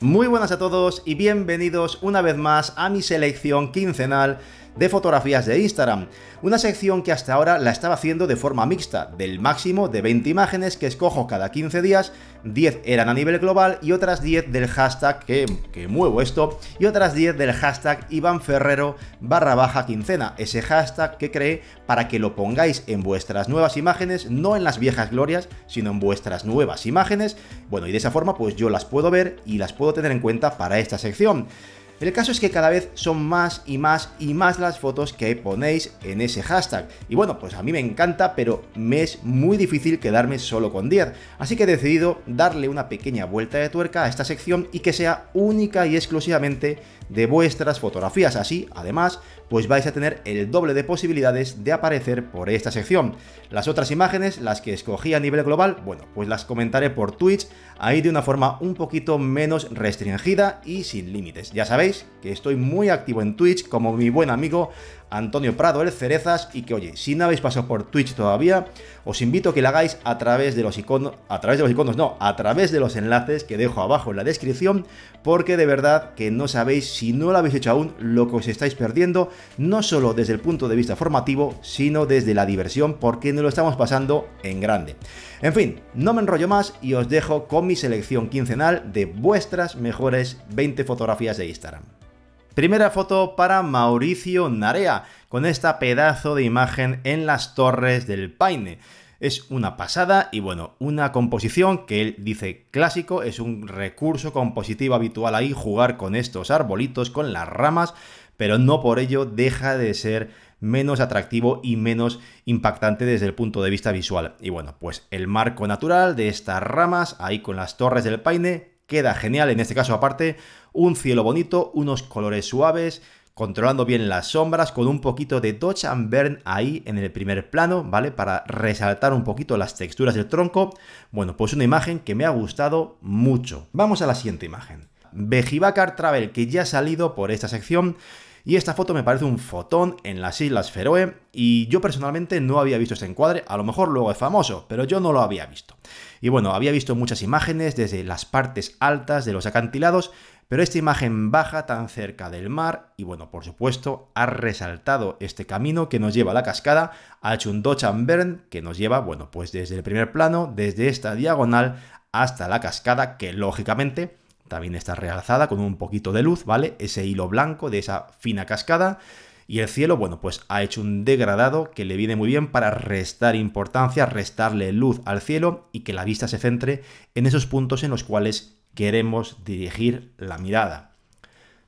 Muy buenas a todos y bienvenidos una vez más a mi selección quincenal de fotografías de Instagram, una sección que hasta ahora la estaba haciendo de forma mixta, del máximo de 20 imágenes que escojo cada 15 días, 10 eran a nivel global y otras 10 del hashtag que, muevo esto, y otras 10 del hashtag Iván Ferrero barra baja quincena, ese hashtag que creé para que lo pongáis en vuestras nuevas imágenes, no en las viejas glorias, sino en vuestras nuevas imágenes, bueno, y de esa forma pues yo las puedo ver y las puedo tener en cuenta para esta sección. El caso es que cada vez son más y más y más las fotos que ponéis en ese hashtag. Y bueno, pues a mí me encanta, pero me es muy difícil quedarme solo con 10. Así que he decidido darle una pequeña vuelta de tuerca a esta sección y que sea única y exclusivamente de vuestras fotografías. Así, además, pues vais a tener el doble de posibilidades de aparecer por esta sección. Las otras imágenes, las que escogí a nivel global, bueno, pues las comentaré por Twitch, ahí de una forma un poquito menos restringida y sin límites. Ya sabéis que estoy muy activo en Twitch como mi buen amigo Antonio Prado, el Cerezas, y que oye, si no habéis pasado por Twitch todavía, os invito a que la hagáis a través de los iconos, a través de los iconos no, a través de los enlaces que dejo abajo en la descripción, porque de verdad que no sabéis, si no lo habéis hecho aún, lo que os estáis perdiendo, no solo desde el punto de vista formativo, sino desde la diversión, porque nos lo estamos pasando en grande. En fin, no me enrollo más y os dejo con mi selección quincenal de vuestras mejores 20 fotografías de Instagram. Primera foto para Mauricio Narea, con esta pedazo de imagen en las torres del Paine. Es una pasada y bueno, una composición que él dice clásico, es un recurso compositivo habitual ahí, jugar con estos arbolitos, con las ramas, pero no por ello deja de ser menos atractivo y menos impactante desde el punto de vista visual. Y bueno, pues el marco natural de estas ramas, ahí con las torres del paine, Queda genial, en este caso aparte, un cielo bonito, unos colores suaves, controlando bien las sombras, con un poquito de Dodge and Burn ahí en el primer plano, ¿vale? Para resaltar un poquito las texturas del tronco. Bueno, pues una imagen que me ha gustado mucho. Vamos a la siguiente imagen. vacar Travel, que ya ha salido por esta sección y esta foto me parece un fotón en las Islas Feroe y yo personalmente no había visto este encuadre, a lo mejor luego es famoso, pero yo no lo había visto. Y bueno, había visto muchas imágenes desde las partes altas de los acantilados, pero esta imagen baja tan cerca del mar y bueno, por supuesto, ha resaltado este camino que nos lleva a la cascada, a Chundochambern, que nos lleva, bueno, pues desde el primer plano, desde esta diagonal hasta la cascada, que lógicamente también está realzada con un poquito de luz, ¿vale? Ese hilo blanco de esa fina cascada. Y el cielo, bueno, pues ha hecho un degradado que le viene muy bien para restar importancia, restarle luz al cielo y que la vista se centre en esos puntos en los cuales queremos dirigir la mirada.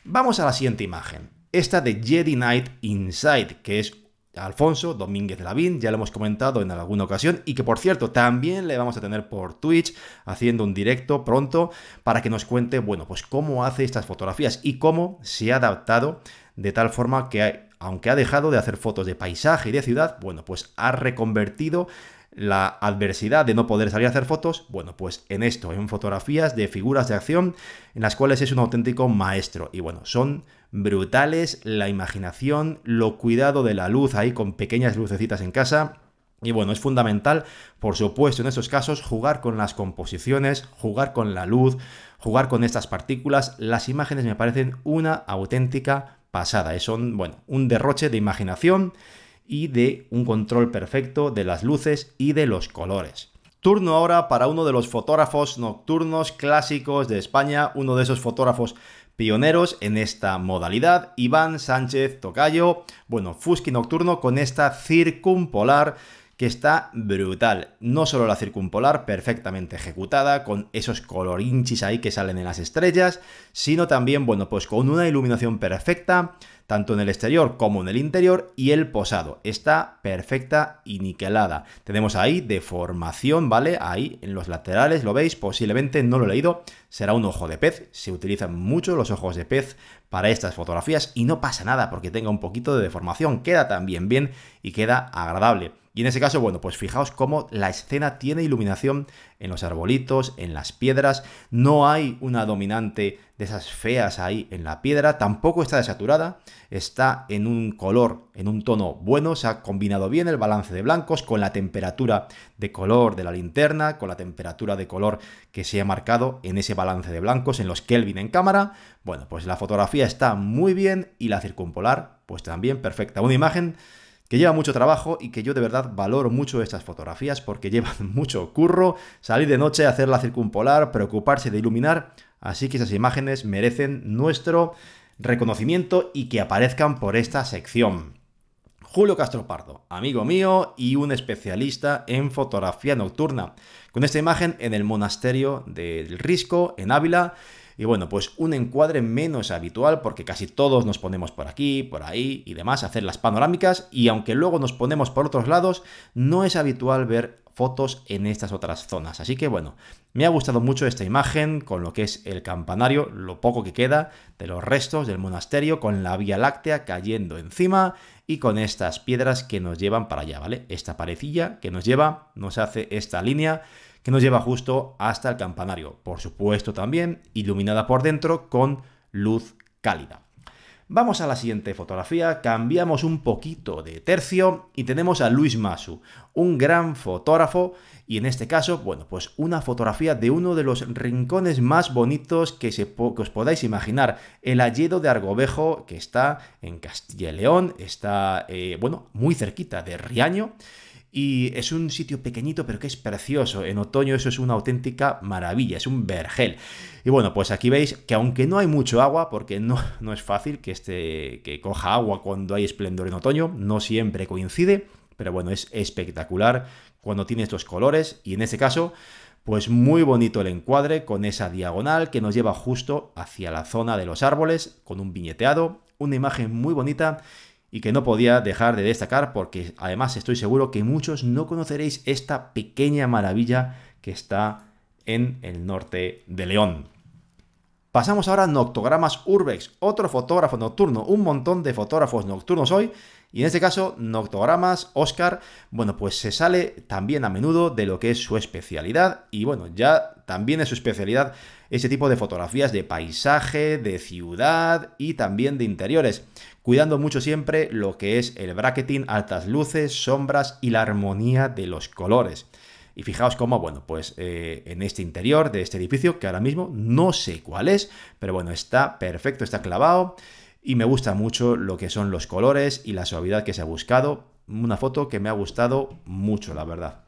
Vamos a la siguiente imagen. Esta de Jedi Knight Inside, que es Alfonso Domínguez Lavín, ya lo hemos comentado en alguna ocasión y que por cierto también le vamos a tener por Twitch haciendo un directo pronto para que nos cuente, bueno, pues cómo hace estas fotografías y cómo se ha adaptado de tal forma que aunque ha dejado de hacer fotos de paisaje y de ciudad, bueno, pues ha reconvertido la adversidad de no poder salir a hacer fotos, bueno, pues en esto, en fotografías de figuras de acción, en las cuales es un auténtico maestro. Y bueno, son brutales, la imaginación, lo cuidado de la luz ahí con pequeñas lucecitas en casa. Y bueno, es fundamental, por supuesto, en estos casos, jugar con las composiciones, jugar con la luz, jugar con estas partículas. Las imágenes me parecen una auténtica pasada. Son, bueno, un derroche de imaginación y de un control perfecto de las luces y de los colores. Turno ahora para uno de los fotógrafos nocturnos clásicos de España, uno de esos fotógrafos Pioneros en esta modalidad, Iván Sánchez Tocayo, bueno, Fuski Nocturno con esta circumpolar que está brutal. No solo la circumpolar perfectamente ejecutada, con esos colorinchis ahí que salen en las estrellas, sino también, bueno, pues con una iluminación perfecta, tanto en el exterior como en el interior y el posado. Está perfecta y niquelada. Tenemos ahí deformación, ¿vale? Ahí en los laterales, lo veis, posiblemente no lo he leído, será un ojo de pez. Se utilizan mucho los ojos de pez para estas fotografías y no pasa nada porque tenga un poquito de deformación. Queda también bien y queda agradable. Y en ese caso, bueno, pues fijaos cómo la escena tiene iluminación en los arbolitos, en las piedras, no hay una dominante de esas feas ahí en la piedra, tampoco está desaturada, está en un color, en un tono bueno, se ha combinado bien el balance de blancos con la temperatura de color de la linterna, con la temperatura de color que se ha marcado en ese balance de blancos, en los Kelvin en cámara. Bueno, pues la fotografía está muy bien y la circumpolar, pues también perfecta. Una imagen que lleva mucho trabajo y que yo de verdad valoro mucho estas fotografías porque llevan mucho curro, salir de noche, hacer la circumpolar, preocuparse de iluminar, así que esas imágenes merecen nuestro reconocimiento y que aparezcan por esta sección. Julio Castro Pardo, amigo mío y un especialista en fotografía nocturna, con esta imagen en el monasterio del Risco, en Ávila, y bueno, pues un encuadre menos habitual porque casi todos nos ponemos por aquí, por ahí y demás, a hacer las panorámicas y aunque luego nos ponemos por otros lados, no es habitual ver fotos en estas otras zonas. Así que bueno, me ha gustado mucho esta imagen con lo que es el campanario, lo poco que queda de los restos del monasterio, con la Vía Láctea cayendo encima y con estas piedras que nos llevan para allá, ¿vale? Esta parecilla que nos lleva, nos hace esta línea que nos lleva justo hasta el campanario, por supuesto también iluminada por dentro con luz cálida. Vamos a la siguiente fotografía, cambiamos un poquito de tercio y tenemos a Luis Masu, un gran fotógrafo y en este caso, bueno, pues una fotografía de uno de los rincones más bonitos que, se os podáis imaginar, el Alledo de Argobejo que está en Castilla y León, está, eh, bueno, muy cerquita de Riaño. Y es un sitio pequeñito, pero que es precioso. En otoño eso es una auténtica maravilla, es un vergel. Y bueno, pues aquí veis que aunque no hay mucho agua, porque no, no es fácil que, este, que coja agua cuando hay esplendor en otoño, no siempre coincide, pero bueno, es espectacular cuando tiene estos colores y en este caso pues muy bonito el encuadre con esa diagonal que nos lleva justo hacia la zona de los árboles, con un viñeteado, una imagen muy bonita y que no podía dejar de destacar porque además estoy seguro que muchos no conoceréis esta pequeña maravilla que está en el norte de León. Pasamos ahora a Noctogramas Urbex, otro fotógrafo nocturno, un montón de fotógrafos nocturnos hoy, y en este caso, Noctogramas, Oscar, bueno, pues se sale también a menudo de lo que es su especialidad y bueno, ya también es su especialidad ese tipo de fotografías de paisaje, de ciudad y también de interiores, cuidando mucho siempre lo que es el bracketing, altas luces, sombras y la armonía de los colores. Y fijaos cómo, bueno, pues eh, en este interior de este edificio, que ahora mismo no sé cuál es, pero bueno, está perfecto, está clavado y me gusta mucho lo que son los colores y la suavidad que se ha buscado. Una foto que me ha gustado mucho, la verdad.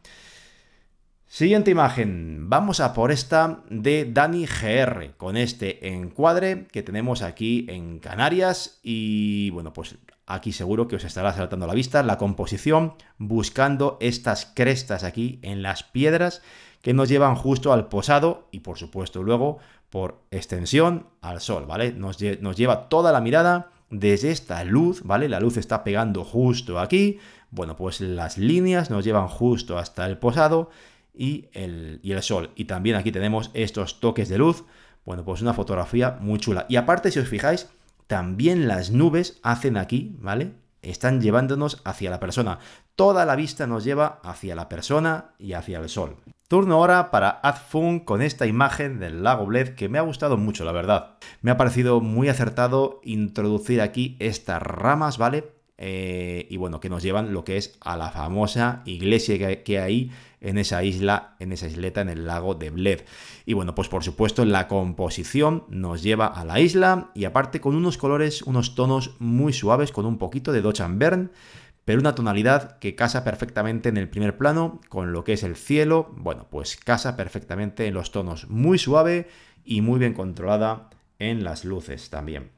Siguiente imagen, vamos a por esta de Dani GR, con este encuadre que tenemos aquí en Canarias y bueno, pues aquí seguro que os estará saltando la vista la composición buscando estas crestas aquí en las piedras que nos llevan justo al posado y por supuesto luego por extensión al sol, ¿vale? Nos, lleva toda la mirada desde esta luz, ¿vale? La luz está pegando justo aquí, bueno, pues las líneas nos llevan justo hasta el posado y el, y el sol. Y también aquí tenemos estos toques de luz, bueno, pues una fotografía muy chula. Y aparte, si os fijáis, también las nubes hacen aquí, ¿vale? Están llevándonos hacia la persona. Toda la vista nos lleva hacia la persona y hacia el sol. Turno ahora para Adfun con esta imagen del lago Bled que me ha gustado mucho, la verdad. Me ha parecido muy acertado introducir aquí estas ramas, ¿vale? Eh, y bueno, que nos llevan lo que es a la famosa iglesia que, hay en esa isla, en esa isleta, en el lago de Bled. Y bueno, pues por supuesto la composición nos lleva a la isla y aparte con unos colores, unos tonos muy suaves, con un poquito de doce pero una tonalidad que casa perfectamente en el primer plano con lo que es el cielo, bueno, pues casa perfectamente en los tonos, muy suave y muy bien controlada en las luces también.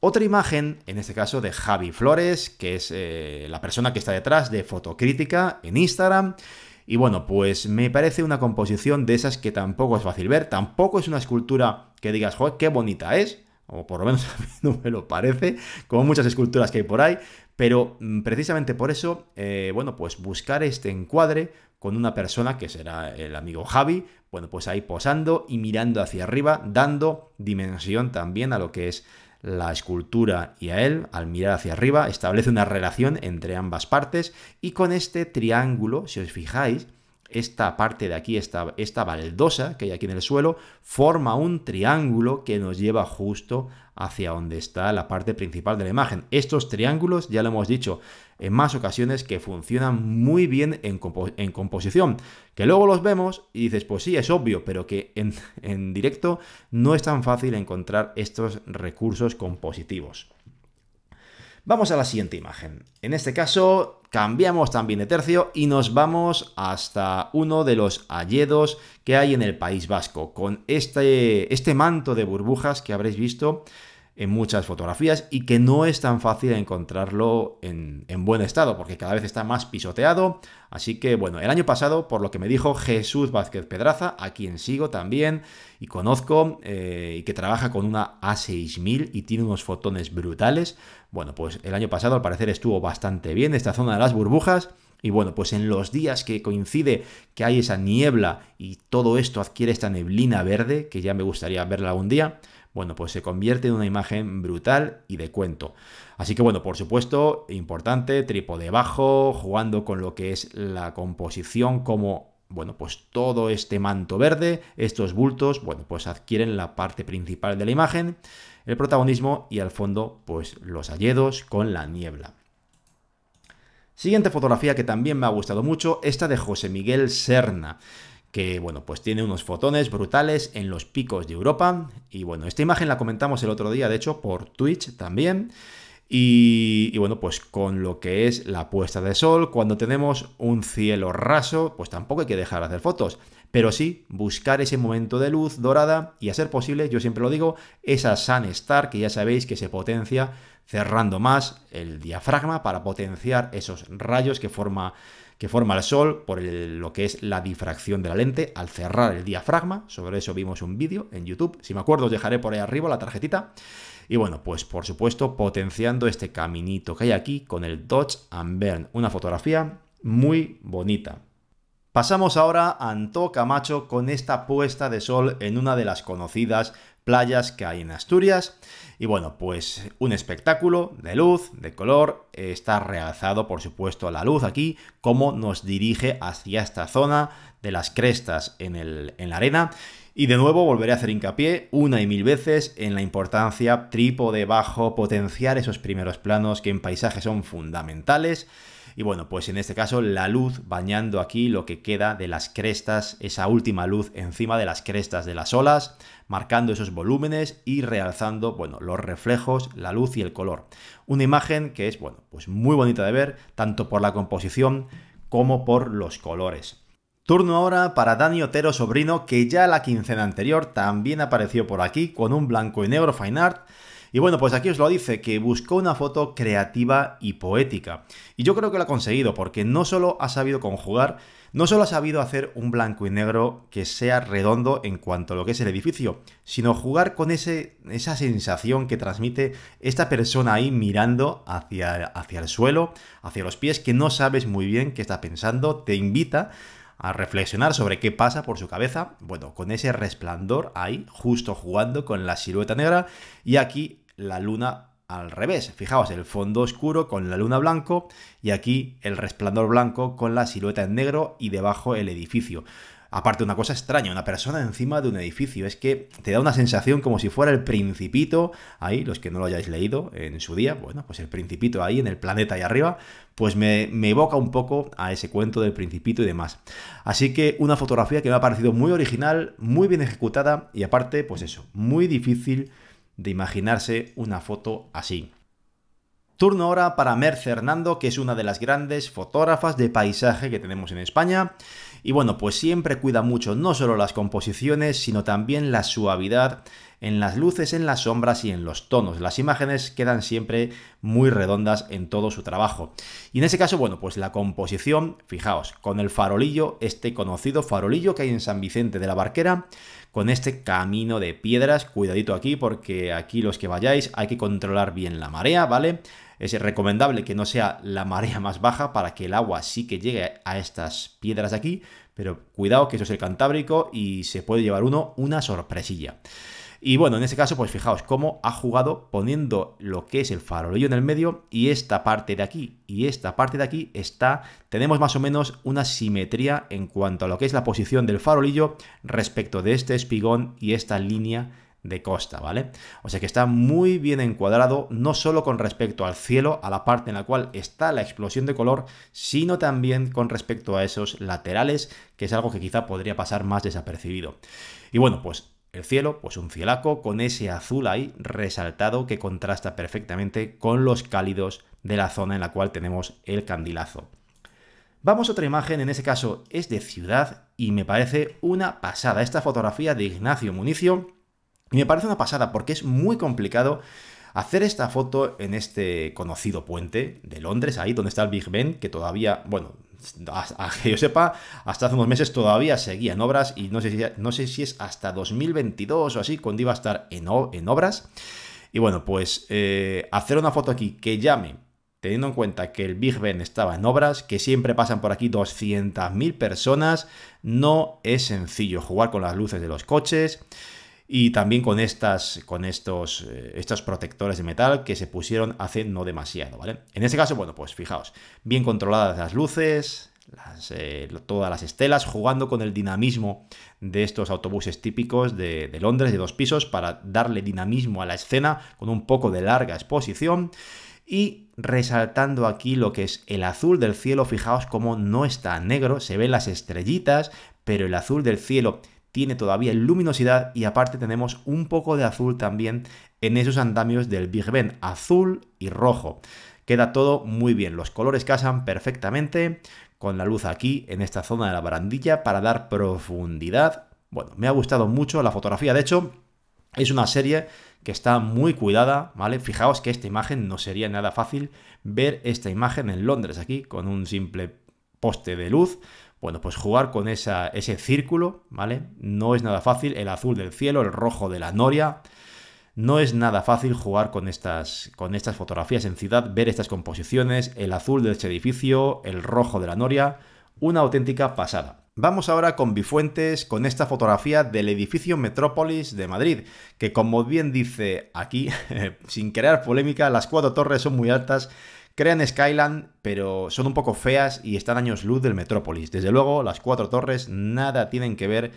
Otra imagen, en este caso de Javi Flores, que es eh, la persona que está detrás de Fotocrítica en Instagram. Y bueno, pues me parece una composición de esas que tampoco es fácil ver, tampoco es una escultura que digas, joder, qué bonita es, o por lo menos a mí no me lo parece, como muchas esculturas que hay por ahí, pero mm, precisamente por eso, eh, bueno, pues buscar este encuadre con una persona que será el amigo Javi, bueno, pues ahí posando y mirando hacia arriba, dando dimensión también a lo que es la escultura y a él, al mirar hacia arriba, establece una relación entre ambas partes y con este triángulo, si os fijáis, esta parte de aquí, esta, esta baldosa que hay aquí en el suelo, forma un triángulo que nos lleva justo hacia donde está la parte principal de la imagen. Estos triángulos, ya lo hemos dicho en más ocasiones, que funcionan muy bien en, composición, que luego los vemos y dices, pues sí, es obvio, pero que en, en directo no es tan fácil encontrar estos recursos compositivos. Vamos a la siguiente imagen. En este caso Cambiamos también de tercio y nos vamos hasta uno de los alledos que hay en el País Vasco, con este, este manto de burbujas que habréis visto en muchas fotografías y que no es tan fácil encontrarlo en, buen estado, porque cada vez está más pisoteado. Así que bueno, el año pasado, por lo que me dijo Jesús Vázquez Pedraza, a quien sigo también y conozco, eh, y que trabaja con una A6000 y tiene unos fotones brutales, bueno, pues el año pasado al parecer estuvo bastante bien esta zona de las burbujas. Y bueno, pues en los días que coincide que hay esa niebla y todo esto adquiere esta neblina verde, que ya me gustaría verla un día, bueno, pues se convierte en una imagen brutal y de cuento. Así que bueno, por supuesto, importante, trípode bajo, jugando con lo que es la composición como bueno, pues todo este manto verde, estos bultos, bueno, pues adquieren la parte principal de la imagen, el protagonismo y al fondo, pues los alledos con la niebla. Siguiente fotografía que también me ha gustado mucho, esta de José Miguel Serna que bueno, pues tiene unos fotones brutales en los picos de Europa. Y bueno, esta imagen la comentamos el otro día, de hecho, por Twitch también. Y, bueno, pues con lo que es la puesta de sol, cuando tenemos un cielo raso, pues tampoco hay que dejar de hacer fotos. Pero sí, buscar ese momento de luz dorada y a ser posible, yo siempre lo digo, esa Sun Star que ya sabéis que se potencia cerrando más el diafragma para potenciar esos rayos que forma que forma el Sol por lo que es la difracción de la lente al cerrar el diafragma. Sobre eso vimos un vídeo en YouTube. Si me acuerdo, os dejaré por ahí arriba la tarjetita. Y bueno, pues por supuesto potenciando este caminito que hay aquí con el Dodge and Una fotografía muy bonita. Pasamos ahora a Anto Camacho con esta puesta de sol en una de las conocidas playas que hay en Asturias. Y bueno, pues un espectáculo de luz, de color, está realzado por supuesto la luz aquí, como nos dirige hacia esta zona de las crestas en, el, en la arena. Y de nuevo volveré a hacer hincapié una y mil veces en la importancia trípode bajo, potenciar esos primeros planos que en paisaje son fundamentales y bueno, pues en este caso la luz bañando aquí lo que queda de las crestas, esa última luz encima de las crestas de las olas, marcando esos volúmenes y realzando, bueno, los reflejos, la luz y el color. Una imagen que es, bueno, pues muy bonita de ver, tanto por la composición como por los colores. Turno ahora para Dani Otero Sobrino, que ya la quincena anterior también apareció por aquí con un blanco y negro fine art y bueno, pues aquí os lo dice, que buscó una foto creativa y poética. Y yo creo que lo ha conseguido, porque no solo ha sabido conjugar, no solo ha sabido hacer un blanco y negro que sea redondo en cuanto a lo que es el edificio, sino jugar con ese, esa sensación que transmite esta persona ahí mirando hacia, hacia el suelo, hacia los pies, que no sabes muy bien qué está pensando, te invita a reflexionar sobre qué pasa por su cabeza, bueno, con ese resplandor ahí, justo jugando con la silueta negra, y aquí la luna al revés. Fijaos, el fondo oscuro con la luna blanco y aquí el resplandor blanco con la silueta en negro y debajo el edificio. Aparte, una cosa extraña, una persona encima de un edificio. Es que te da una sensación como si fuera el principito, ahí, los que no lo hayáis leído en su día, bueno, pues el principito ahí en el planeta ahí arriba, pues me, me evoca un poco a ese cuento del principito y demás. Así que una fotografía que me ha parecido muy original, muy bien ejecutada y aparte, pues eso, muy difícil de imaginarse una foto así. Turno ahora para Merce Fernando, que es una de las grandes fotógrafas de paisaje que tenemos en España. Y bueno, pues siempre cuida mucho no solo las composiciones, sino también la suavidad en las luces, en las sombras y en los tonos. Las imágenes quedan siempre muy redondas en todo su trabajo. Y en ese caso, bueno, pues la composición, fijaos, con el farolillo, este conocido farolillo que hay en San Vicente de la Barquera, con este camino de piedras, cuidadito aquí porque aquí los que vayáis hay que controlar bien la marea, ¿vale? Es recomendable que no sea la marea más baja para que el agua sí que llegue a estas piedras aquí, pero cuidado que eso es el Cantábrico y se puede llevar uno una sorpresilla. Y bueno, en este caso, pues fijaos cómo ha jugado poniendo lo que es el farolillo en el medio y esta parte de aquí y esta parte de aquí está, tenemos más o menos una simetría en cuanto a lo que es la posición del farolillo respecto de este espigón y esta línea de costa, ¿vale? O sea que está muy bien encuadrado, no solo con respecto al cielo, a la parte en la cual está la explosión de color, sino también con respecto a esos laterales, que es algo que quizá podría pasar más desapercibido. Y bueno, pues el cielo, pues un cielaco con ese azul ahí resaltado que contrasta perfectamente con los cálidos de la zona en la cual tenemos el candilazo. Vamos a otra imagen, en ese caso es de ciudad y me parece una pasada. Esta fotografía de Ignacio Municio y me parece una pasada porque es muy complicado hacer esta foto en este conocido puente de Londres, ahí donde está el Big Ben, que todavía, bueno, a, que yo sepa, hasta hace unos meses todavía seguía en obras y no sé si, no sé si es hasta 2022 o así cuando iba a estar en, en obras. Y bueno, pues eh, hacer una foto aquí que llame, teniendo en cuenta que el Big Ben estaba en obras, que siempre pasan por aquí 200.000 personas, no es sencillo jugar con las luces de los coches y también con estas, con estos, eh, estos protectores de metal que se pusieron hace no demasiado, ¿vale? En ese caso, bueno, pues fijaos, bien controladas las luces, eh, todas las estelas, jugando con el dinamismo de estos autobuses típicos de, de Londres de dos pisos para darle dinamismo a la escena con un poco de larga exposición. Y resaltando aquí lo que es el azul del cielo, fijaos cómo no está negro, se ven las estrellitas, pero el azul del cielo tiene todavía luminosidad y aparte tenemos un poco de azul también en esos andamios del Big Ben, azul y rojo. Queda todo muy bien, los colores casan perfectamente con la luz aquí en esta zona de la barandilla para dar profundidad. Bueno, me ha gustado mucho la fotografía, de hecho es una serie que está muy cuidada, ¿vale? Fijaos que esta imagen no sería nada fácil ver esta imagen en Londres aquí con un simple poste de luz bueno, pues jugar con esa, ese círculo, ¿vale? No es nada fácil. El azul del cielo, el rojo de la noria. No es nada fácil jugar con estas, con estas fotografías en ciudad, ver estas composiciones, el azul de este edificio, el rojo de la noria. Una auténtica pasada. Vamos ahora con Bifuentes, con esta fotografía del edificio Metrópolis de Madrid, que como bien dice aquí, sin crear polémica, las cuatro torres son muy altas Crean Skyland, pero son un poco feas y están años luz del Metrópolis. Desde luego, las cuatro torres nada tienen que ver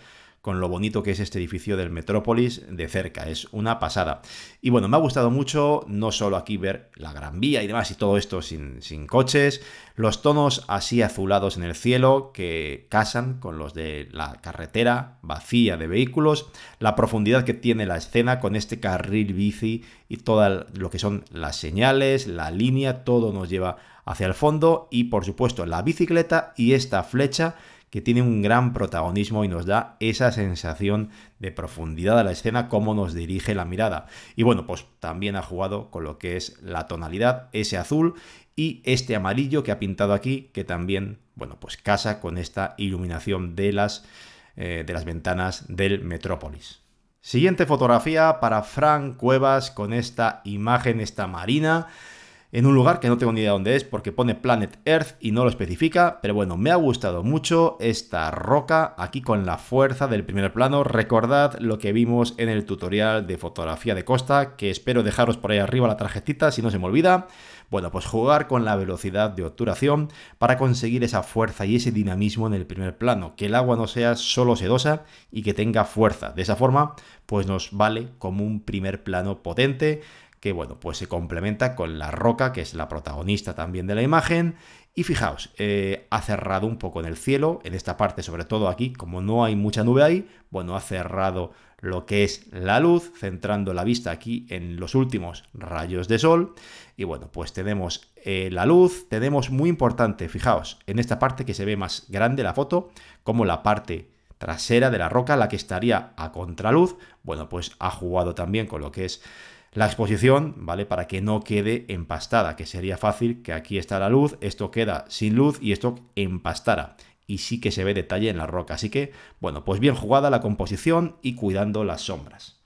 con lo bonito que es este edificio del Metrópolis de cerca. Es una pasada. Y bueno, me ha gustado mucho no solo aquí ver la Gran Vía y demás y todo esto sin, sin coches, los tonos así azulados en el cielo que casan con los de la carretera vacía de vehículos, la profundidad que tiene la escena con este carril bici y todo lo que son las señales, la línea, todo nos lleva hacia el fondo y por supuesto la bicicleta y esta flecha que tiene un gran protagonismo y nos da esa sensación de profundidad a la escena, cómo nos dirige la mirada. Y bueno, pues también ha jugado con lo que es la tonalidad, ese azul y este amarillo que ha pintado aquí, que también, bueno, pues casa con esta iluminación de las, eh, de las ventanas del Metrópolis. Siguiente fotografía para Frank Cuevas con esta imagen, esta marina en un lugar que no tengo ni idea dónde es porque pone Planet Earth y no lo especifica, pero bueno, me ha gustado mucho esta roca aquí con la fuerza del primer plano. Recordad lo que vimos en el tutorial de fotografía de costa, que espero dejaros por ahí arriba la tarjetita si no se me olvida. Bueno, pues jugar con la velocidad de obturación para conseguir esa fuerza y ese dinamismo en el primer plano, que el agua no sea solo sedosa y que tenga fuerza. De esa forma, pues nos vale como un primer plano potente que bueno, pues se complementa con la roca, que es la protagonista también de la imagen. Y fijaos, eh, ha cerrado un poco en el cielo, en esta parte, sobre todo aquí, como no hay mucha nube ahí, bueno, ha cerrado lo que es la luz, centrando la vista aquí en los últimos rayos de sol. Y bueno, pues tenemos eh, la luz, tenemos muy importante, fijaos, en esta parte que se ve más grande la foto, como la parte trasera de la roca, la que estaría a contraluz, bueno, pues ha jugado también con lo que es la exposición, ¿vale? Para que no quede empastada, que sería fácil que aquí está la luz, esto queda sin luz y esto empastara. Y sí que se ve detalle en la roca. Así que, bueno, pues bien jugada la composición y cuidando las sombras.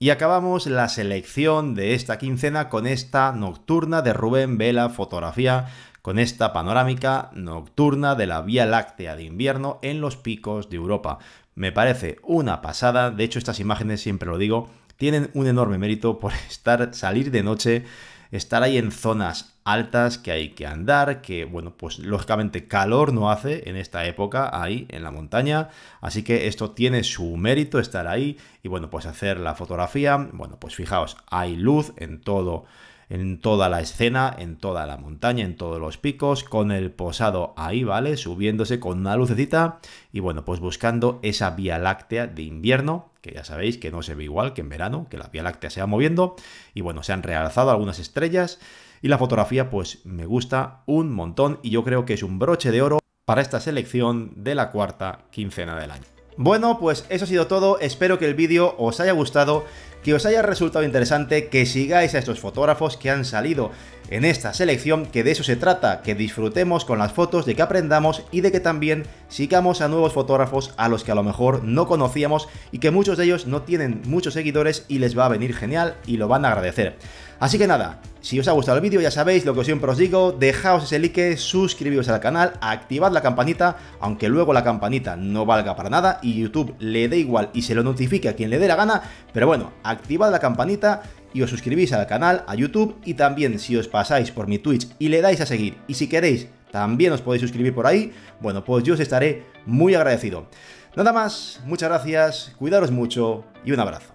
Y acabamos la selección de esta quincena con esta nocturna de Rubén Vela Fotografía, con esta panorámica nocturna de la Vía Láctea de invierno en los picos de Europa. Me parece una pasada, de hecho estas imágenes siempre lo digo, tienen un enorme mérito por estar, salir de noche, estar ahí en zonas altas que hay que andar, que bueno, pues lógicamente calor no hace en esta época ahí en la montaña, así que esto tiene su mérito estar ahí y bueno, pues hacer la fotografía, bueno, pues fijaos, hay luz en todo en toda la escena, en toda la montaña, en todos los picos, con el posado ahí, ¿vale? Subiéndose con una lucecita y bueno, pues buscando esa Vía Láctea de invierno, que ya sabéis que no se ve igual que en verano, que la Vía Láctea se va moviendo y bueno, se han realzado algunas estrellas y la fotografía pues me gusta un montón y yo creo que es un broche de oro para esta selección de la cuarta quincena del año. Bueno, pues eso ha sido todo, espero que el vídeo os haya gustado, que os haya resultado interesante, que sigáis a estos fotógrafos que han salido en esta selección, que de eso se trata, que disfrutemos con las fotos, de que aprendamos y de que también sigamos a nuevos fotógrafos a los que a lo mejor no conocíamos y que muchos de ellos no tienen muchos seguidores y les va a venir genial y lo van a agradecer. Así que nada, si os ha gustado el vídeo ya sabéis lo que siempre os digo, dejaos ese like, suscribiros al canal, activad la campanita, aunque luego la campanita no valga para nada y YouTube le dé igual y se lo notifique a quien le dé la gana, pero bueno, activad la campanita y os suscribís al canal, a YouTube y también si os pasáis por mi Twitch y le dais a seguir y si queréis también os podéis suscribir por ahí, bueno, pues yo os estaré muy agradecido. Nada más, muchas gracias, cuidaros mucho y un abrazo.